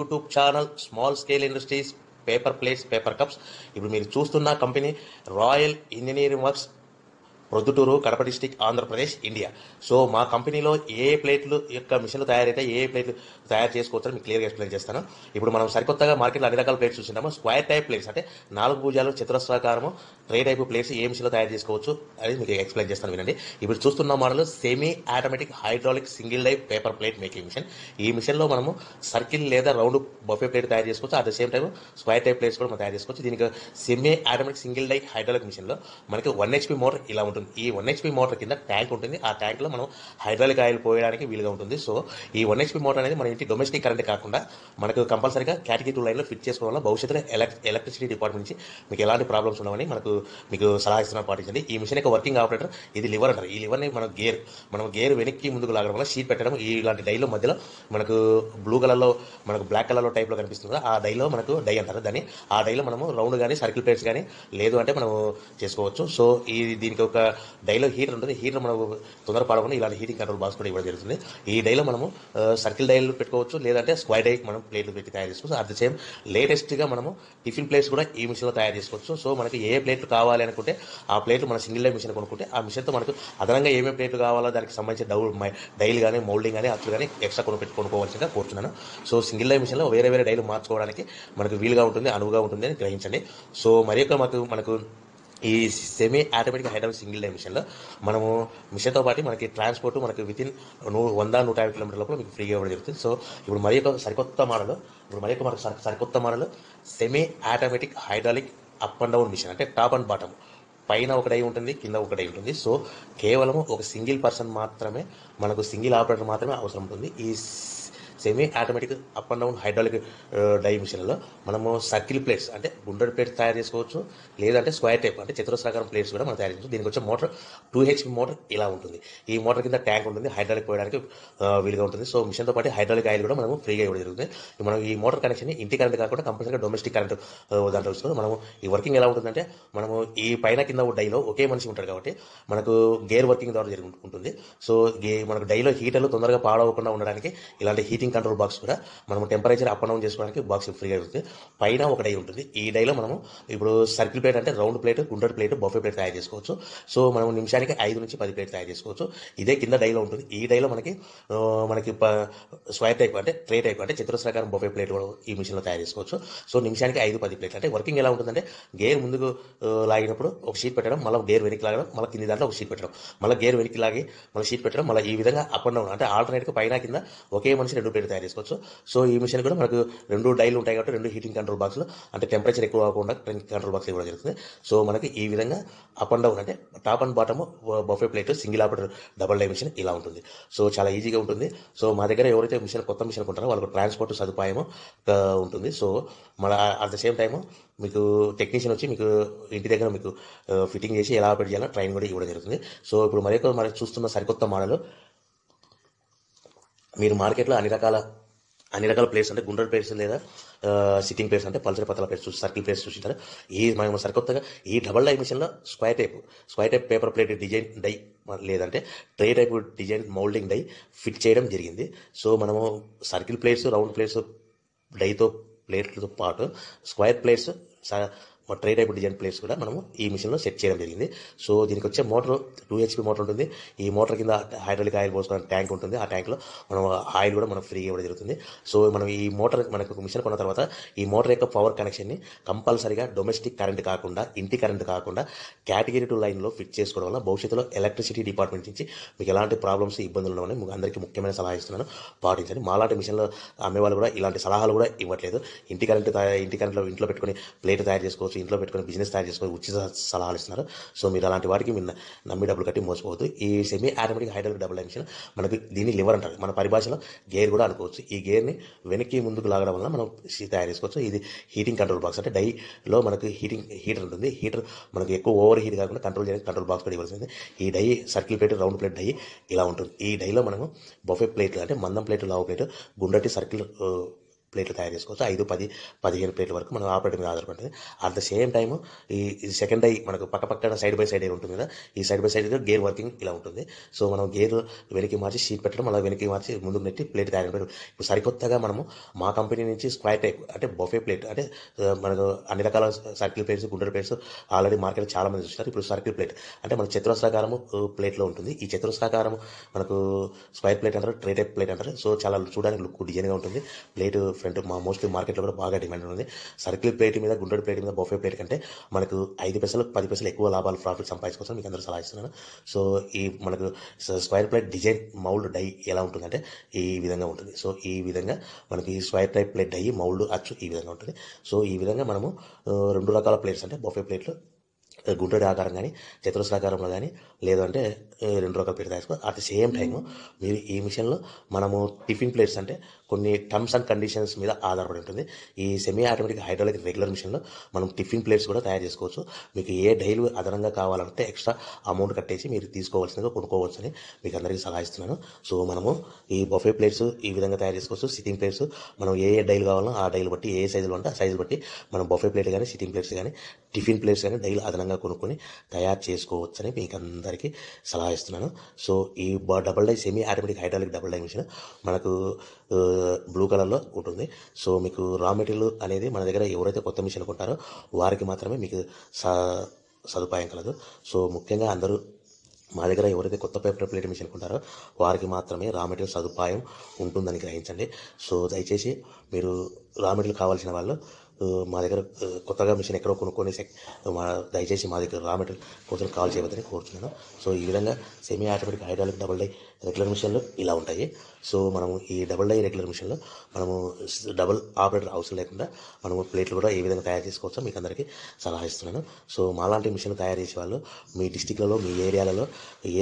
YouTube channel small scale industries paper plates paper cups ఇప్పుడు మీరు చూస్తున్న company royal engineering works Proddatur Kadapa district Andhra Pradesh India so మా కంపెనీలో ఏ ప్లేట్లు యొక్క మిషన్లు తయారైతే ఏ ప్లేట్లు తయారు చేసుకోవచ్చు మీకు క్లియర్గా ఎక్స్ప్లెయిన్ చేస్తాను ఇప్పుడు మనం సరికొత్తగా మార్కెట్లో అన్ని రకాల ప్లేట్స్ చూసినాము స్క్వేర్ టైప్ ప్లేట్స్ అంటే నాలుగు భూజాలు చతురస్రాకారము ట్రే టైప్ ప్లేట్స్ ఏ మిషన్లో తయారు చేసుకోవచ్చు అనేది మీకు ఎక్స్ప్లెయిన్ చేస్తాను వినండి ఇప్పుడు చూస్తున్న model semi automatic hydraulic single type paper plate making machine ఈ మిషన్లో మనము సర్కిల్ లేదా రౌండ్ బఫే ప్లేట్ తయారు చేసుకోవచ్చు at the same time square type plates కూడా మనం తయారు చేసుకోవచ్చు దీనికి semi automatic single type hydraulic మిషన్లో మనకి వన్ హెచ్పి మోటార్ ఇలా ఉంటుంది ఉంటుంది ఈ వన్ హెచ్పి మోటార్ కింద ట్యాంక్ ఉంటుంది ఆ ట్యాంక్లో మనం హైడ్రాలిక్ ఆయిల్ పోయడానికి వీలుగా ఉంటుంది సో ఈ వన్ హెచ్పి మోటార్ అనేది మన ఇంటి డొమెస్టిక్ కరెంట్ కాకుండా మనకు కంపల్సరీగా క్యాటగిరీ టూ లైన్లో ఫిట్ చేసుకోవడం వల్ల భవిష్యత్తులో ఎలక్ట్రిసిటీ డిపార్ట్మెంట్ నుంచి మీకు ఎలాంటి ప్రాబ్లమ్స్ ఉండవని మనకు మీకు సలహా ఇస్తున్నాం పాటించండి ఈ మిషన్ యొక్క వర్కింగ్ ఆపరేటర్ ఇది లివర్ అంటారు ఈ లివర్ని మనం గేర్ మనం గేర్ వెనక్కి ముందుకు లాగడం వల్ల షీట్ పెట్టడం ఇలాంటి డైలో మధ్యలో మనకు బ్లూ కలర్లో మనకు బ్లాక్ కలర్లో టైప్లో కనిపిస్తుంది ఆ డైలో మనకు డై అంటారు దాన్ని ఆ డైలో మనము రౌండ్ కానీ సర్కిల్ ప్లేట్స్ కానీ లేదు అంటే మనము చేసుకోవచ్చు సో ఈ దీనికి ఒక డైలో హీటర్ ఉంటుంది హీటర్ మనం తొందర పాడకుండా ఇలాంటి హీటింగ్ కంట్రోల్ బాక్స్ కూడా ఇవ్వడం జరుగుతుంది ఈ డైలో మనము సర్కిల్ డైల్ పెట్టుకోవచ్చు లేదంటే స్క్వైర్ డై మనం ప్లేట్లు పెట్టి తయారు చేసుకోవచ్చు అట్ ద సేమ్ లేటెస్ట్గా మనము టిఫిన్ ప్లేట్స్ కూడా ఈ మిషన్లో తయారు చేసుకోవచ్చు సో మనకి ఏ ప్లేట్లు కావాలి అనుకుంటే ఆ ప్లేట్లు మన సింగిల్ డై మిషన్ కొనుక్కుంటే ఆ మిషన్తో మనకు అదనంగా ఏమేమి ప్లేట్లు కావాలో దానికి సంబంధించిన డౌ డైల్ కానీ మౌల్డింగ్ కానీ అట్లు కానీ ఎక్స్ట్రా కొనుక్కు కొనుక్కోవాల్సిందిగా కోరుతున్నాను సో సింగిల్ డై మిషన్లో వేరే వేరే డైలు మార్చుకోవడానికి మనకు వీలుగా ఉంటుంది అనువుగా ఉంటుంది అని గ్రహించండి సో మరి యొక్క మాకు మనకు ఈ semi automatic hydraulic single die లో మనము మిషన్తో పాటు మనకి ట్రాన్స్పోర్ట్ మనకి వితిన్ నూ వంద నూట యాభై కిలోమీటర్ లోపల మీకు ఫ్రీగా ఇవ్వడం జరుగుతుంది సో ఇప్పుడు మరి యొక్క సరికొత్త మోడల్ ఇప్పుడు మరి యొక్క మనకు సరికొత్త model semi automatic hydraulic up and down machine అంటే టాప్ అండ్ బాటమ్ పైన ఒకటై ఉంటుంది కింద ఒకటై ఉంటుంది సో కేవలం ఒక సింగిల్ పర్సన్ మాత్రమే మనకు సింగిల్ ఆపరేటర్ మాత్రమే అవసరం ఉంటుంది ఈ semi automatic up and down hydraulic die మిషన్లో మనము సర్కిల్ ప్లేట్స్ అంటే గుండ్రడి ప్లేట్స్ తయారు చేసుకోవచ్చు లేదంటే స్క్వేర్ టైప్ అంటే చతురస్రాకారం ప్లేట్స్ కూడా మనం తయారు చేసుకోవచ్చు దీనికి వచ్చే మోటార్ టూ హెచ్పి మోటార్ ఇలా ఉంటుంది ఈ మోటార్ కింద ట్యాంక్ ఉంటుంది హైడ్రాలిక్ పోయడానికి uh, వీలుగా ఉంటుంది సో మిషన్తో పాటు హైడ్రాలిక్ ఆయిల్ కూడా మనం ఫ్రీగా ఇవ్వడం జరుగుతుంది మనం ఈ మోటార్ కనెక్షన్ ఇంటి కరెంట్ కాకుండా కంపల్సరీగా డొమెస్టిక్ కరెంట్ దాంట్లో వస్తుంది మనము ఈ వర్కింగ్ ఎలా ఉంటుందంటే మనము ఈ పైన కింద డైలో ఒకే మనిషి ఉంటారు కాబట్టి మనకు గేర్ వర్కింగ్ ద్వారా జరుగుతుంది సో మనకు డైలో హీటర్లు తొందరగా పాడవకుండా ఉండడానికి ఇలాంటి హీటింగ్ హీటింగ్ కంట్రోల్ బాక్స్ కూడా మనం టెంపరేచర్ అప్ అండ్ డౌన్ చేసుకోవడానికి బాక్స్ ఫ్రీగా ఉంటుంది పైన ఒక డై ఉంటుంది ఈ డైలో మనం ఇప్పుడు సర్కిల్ ప్లేట్ అంటే రౌండ్ ప్లేట్ గుండ్రటి ప్లేట్ బఫే ప్లేట్ తయారు చేసుకోవచ్చు సో మనం నిమిషానికి ఐదు నుంచి పది ప్లేట్ తయారు చేసుకోవచ్చు ఇదే కింద డైలో ఉంటుంది ఈ డైలో మనకి మనకి స్వైప్ టైప్ అంటే ట్రే టైప్ అంటే చతురస్రాకారం బొఫే ప్లేట్ కూడా ఈ మిషన్లో తయారు చేసుకోవచ్చు సో నిమిషానికి ఐదు పది ప్లేట్ అంటే వర్కింగ్ ఎలా ఉంటుందంటే గేర్ ముందుకు లాగినప్పుడు ఒక షీట్ పెట్టడం మళ్ళీ గేర్ వెనక్కి లాగడం మళ్ళీ కింది దాంట్లో ఒక షీట్ పెట్టడం మళ్ళీ గేర్ వెనక్కి లాగి మళ్ళీ షీట్ పెట్టడం మళ్ళీ ఈ విధంగా అప్ అండ్ డౌన్ అంటే ఆల్టర్నేట్గా పైన కింద ఒకే మనిషి రెండు సపరేట్గా తయారు చేసుకోవచ్చు సో ఈ మిషన్ కూడా మనకు రెండు డైలు ఉంటాయి కాబట్టి రెండు హీటింగ్ కంట్రోల్ బాక్స్లు అంటే టెంపరేచర్ ఎక్కువ కాకుండా కంట్రోల్ బాక్స్ కూడా జరుగుతుంది సో మనకి ఈ విధంగా అప్ అండ్ డౌన్ అంటే top and bottom buffet plate single operator double die machine ఇలా ఉంటుంది సో చాలా ఈజీగా ఉంటుంది సో మా దగ్గర ఎవరైతే మిషన్ కొత్త మిషన్ కొంటారో వాళ్ళకు ట్రాన్స్పోర్ట్ సదుపాయం ఉంటుంది సో మన అట్ ద సేమ్ టైము మీకు టెక్నీషియన్ వచ్చి మీకు ఇంటి దగ్గర మీకు ఫిట్టింగ్ చేసి ఎలా ఆపరేట్ చేయాలో ట్రైన్ కూడా ఇవ్వడం జరుగుతుంది సో ఇప్పుడు మరి మనం చూస్తున్న సరికొత్త మోడల్ మీరు మార్కెట్లో అన్ని రకాల అన్ని రకాల ప్లేస్ అంటే గుండ్రల ప్లేస్ లేదా సిట్టింగ్ ప్లేస్ అంటే పల్సర్ పత్రాల ప్లేస్ చూసి సర్కిల్ ప్లేస్ చూసింటారు ఈ మనం సరికొత్తగా ఈ డబల్ డై మిషన్లో square type square type paper plate design die లేదంటే tray type design moulding die fit చేయడం జరిగింది సో మనము సర్కిల్ ప్లేస్ రౌండ్ ప్లేస్ డైతో ప్లేట్లతో పాటు square plates trade tray design plates కూడా మనము ఈ మిషన్లో సెట్ చేయడం జరిగింది సో దీనికి వచ్చే మోటార్ టూ హెచ్పి మోటార్ ఉంటుంది ఈ మోటార్ కింద హైడ్రాలిక్ ఆయిల్ పోసుకున్న ట్యాంక్ ఉంటుంది ఆ ట్యాంక్లో మనం ఆయిల్ కూడా మనం ఫ్రీ ఇవ్వడం జరుగుతుంది సో మనం ఈ మోటార్ మనకు మిషన్ కొన్న తర్వాత ఈ మోటార్ యొక్క పవర్ కనెక్షన్ని కంపల్సరిగా డొమెస్టిక్ కరెంట్ కాకుండా ఇంటి కరెంట్ కాకుండా కేటగిరీ టూ లైన్లో ఫిట్ చేసుకోవడం వల్ల భవిష్యత్తులో ఎలక్ట్రిసిటీ డిపార్ట్మెంట్ నుంచి మీకు ఎలాంటి ప్రాబ్లమ్స్ ఇబ్బందులు ఉన్నామని మీకు అందరికీ ముఖ్యమైన సలహా ఇస్తున్నాను పాటించండి మాలాంటి మిషన్లు అమ్మేవాళ్ళు కూడా ఇలాంటి సలహాలు కూడా ఇవ్వట్లేదు ఇంటి కరెంట్ ఇంటి కరెంట్లో ఇంట్లో పెట్టుకుని ప్లేట్ తయారు చేసుకోవచ్చు ఇంట్లో పెట్టుకుని బిజినెస్ తయారు చేసుకోవచ్చు ఉచిత సలహాలు ఇస్తున్నారు సో మీరు అలాంటి వాటికి మీరు నమ్మి డబ్బులు కట్టి మోసపోవద్దు ఈ semi automatic hydraulic double machine మనకి దీన్ని లివర్ అంటారు మన పరిభాషలో గేర్ కూడా అనుకోవచ్చు ఈ గేర్ని వెనక్కి ముందుకు లాగడం వల్ల మనం తయారు చేసుకోవచ్చు ఇది హీటింగ్ కంట్రోల్ బాక్స్ అంటే డైలో మనకి హీటింగ్ హీటర్ ఉంటుంది హీటర్ మనకి ఎక్కువ ఓవర్ హీట్ కాకుండా కంట్రోల్ చేయడానికి కంట్రోల్ బాక్స్ కూడా ఇవ్వాల్సింది ఈ die circle plate round plate die ఇలా ఉంటుంది ఈ డైలో మనము బొఫే ప్లేట్లు అంటే మందం ప్లేట్ లావు ప్లేట్ గుండ్రటి సర్కిల్ ప్లేట్లు తయారు చేసుకోవచ్చు ఐదు పది పదిహేను ప్లేట్ల వరకు మనం ఆపరేటర్ మీద ఆధారపడుతుంది అట్ ద సేమ్ టైమ్ ఈ సెకండ్ ఐ మనకు పక్క పక్కన సైడ్ బై సైడ్ ఉంటుంది కదా ఈ side by side gear working ఇలా ఉంటుంది సో మనం గేర్ వెనక్కి మార్చి షీట్ పెట్టడం అలా వెనక్కి మార్చి ముందుకు నెట్టి ప్లేట్ తయారు పెట్టడం ఇప్పుడు సరికొత్తగా మనము మా కంపెనీ నుంచి స్క్వైర్ టైప్ అంటే బొఫే ప్లేట్ అంటే మనకు అన్ని రకాల సర్కిల్ ప్లేట్స్ గుండెల ప్లేట్స్ ఆల్రెడీ మార్కెట్లో చాలా మంది చూస్తారు ఇప్పుడు సర్కిల్ ప్లేట్ అంటే మన చతురస్రాకారము ప్లేట్లో ఉంటుంది ఈ చతురస్రాకారం మనకు స్క్వైర్ ప్లేట్ అంటారు ట్రే టైప్ ప్లేట్ అంటారు సో చాలా చూడడానికి లుక్ డిజైన్గా ఉంటుంది ప్లేట్ ఫ్రంట్ మా మోస్ట్లీ మార్కెట్లో కూడా బాగా డిమాండ్ ఉంది సర్కిల్ ప్లేట్ మీద గుండెడు ప్లేట్ మీద బొఫే ప్లేట్ కంటే మనకు ఐదు పైసలు పది పైసలు ఎక్కువ లాభాలు ప్రాఫిట్ సంపాదించుకోవచ్చు మీకు అందరూ సలహా ఇస్తున్నాను సో ఈ మనకు square plate design mould die ఎలా ఉంటుందంటే ఈ విధంగా ఉంటుంది సో ఈ విధంగా మనకి square type plate die mould అచ్చు ఈ విధంగా ఉంటుంది సో ఈ విధంగా మనము రెండు రకాల ప్లేట్స్ అంటే బొఫే ప్లేట్లు గుంటడి ఆకారం కానీ చతురస్రాకారంలో కానీ లేదంటే రెండు రకాల ప్లేట్ తయారు అట్ ద సేమ్ టైము మీరు ఈ మిషన్లో మనము టిఫిన్ ప్లేట్స్ అంటే కొన్ని టర్మ్స్ అండ్ కండిషన్స్ మీద ఆధారపడి ఉంటుంది ఈ సెమీ ఆటోమేటిక్ హైడ్రాలిక్ రెగ్యులర్ మిషన్లో మనం టిఫిన్ ప్లేట్స్ కూడా తయారు చేసుకోవచ్చు మీకు ఏ డైలు అదనంగా కావాలంటే ఎక్స్ట్రా అమౌంట్ కట్టేసి మీరు తీసుకోవాల్సిందిగా కొనుక్కోవచ్చని మీకు అందరికీ సలహా ఇస్తున్నాను సో మనము ఈ బఫే ప్లేట్స్ ఈ విధంగా తయారు చేసుకోవచ్చు సిట్టింగ్ ప్లేట్స్ మనం ఏ ఏ డైలు కావాలో ఆ డైలు బట్టి ఏ సైజులు ఉంటే ఆ సైజు బట్టి మనం బఫే ప్లేట్ కానీ సిట్టింగ్ ప్లేట్స్ కానీ టిఫిన్ ప్లేట్స్ కానీ డైలు అదనంగా కొనుక్కొని తయారు చేసుకోవచ్చని మీకు అందరికీ సలహా ఇస్తున్నాను సో ఈ double die semi automatic hydraulic double die machine మనకు బ్లూ కలర్లో ఉంటుంది సో మీకు రా మెటీరియల్ అనేది మన దగ్గర ఎవరైతే కొత్త మిషన్ కొంటారో వారికి మాత్రమే మీకు సదుపాయం కలదు సో ముఖ్యంగా అందరూ మా దగ్గర ఎవరైతే కొత్త పేపర్ ప్లేట్ మిషన్ కొంటారో వారికి మాత్రమే రా మెటీరియల్ సదుపాయం ఉంటుందని గ్రహించండి సో దయచేసి మీరు రా మెటీరియల్ కావాల్సిన వాళ్ళు మా దగ్గర కొత్తగా మిషన్ ఎక్కడో కొనుక్కొని మా దయచేసి మా దగ్గర రా మెటీరియల్ కొంచెం కాల్ చేయవద్దని కోరుతున్నాను సో ఈ విధంగా semi automatic hydraulic double die regular మిషన్లు ఇలా ఉంటాయి సో మనము ఈ డబుల్ డై రెగ్యులర్ మిషన్లో మనము డబుల్ ఆపరేటర్ అవసరం లేకుండా మనము ప్లేట్లు కూడా ఏ విధంగా తయారు చేసుకోవచ్చో మీకు అందరికీ సలహా ఇస్తున్నాను సో మాలాంటి మిషన్ తయారు చేసే వాళ్ళు మీ డిస్టిక్లలో మీ ఏరియాలలో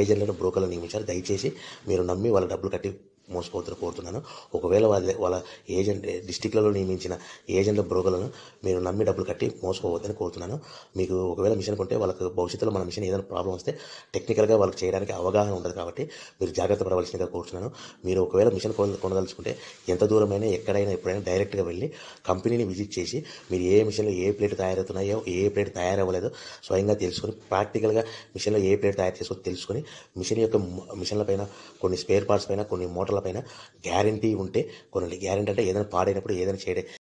ఏజెంట్లను బ్రోకర్లను నియమించారు దయచేసి మీరు నమ్మి వాళ్ళ డబ్బులు కట్టి మోసపోతున్న కోరుతున్నాను ఒకవేళ వాళ్ళ వాళ్ళ ఏజెంట్ డిస్టిక్లలో నియమించిన ఏజెంట్ల బ్రోకర్లను మీరు నమ్మి డబ్బులు కట్టి మోసపోవద్దని కోరుతున్నాను మీకు ఒకవేళ మిషన్ కొంటే వాళ్ళకు భవిష్యత్తులో మన మిషన్ ఏదైనా ప్రాబ్లం వస్తే టెక్నికల్గా వాళ్ళకి చేయడానికి అవగాహన ఉండదు కాబట్టి మీరు జాగ్రత్త పడవలసిందిగా కోరుతున్నాను మీరు ఒకవేళ మిషన్ కొనదలుచుకుంటే ఎంత దూరమైనా ఎక్కడైనా ఎప్పుడైనా డైరెక్ట్గా వెళ్ళి కంపెనీని విజిట్ చేసి మీరు ఏ మిషన్లో ఏ ప్లేట్ తయారవుతున్నాయో ఏ ప్లేట్ తయారవ్వలేదో స్వయంగా తెలుసుకొని ప్రాక్టికల్గా మిషన్లో ఏ ప్లేట్ తయారు చేసుకో తెలుసుకొని మిషన్ యొక్క మిషన్ల పైన కొన్ని స్పేర్ పార్ట్స్ పైన కొన్ని మోటార్ పైన గ్యారంటీ ఉంటే కొన్ని గ్యారంటీ అంటే ఏదైనా పాడైనప్పుడు ఏదైనా చేయడం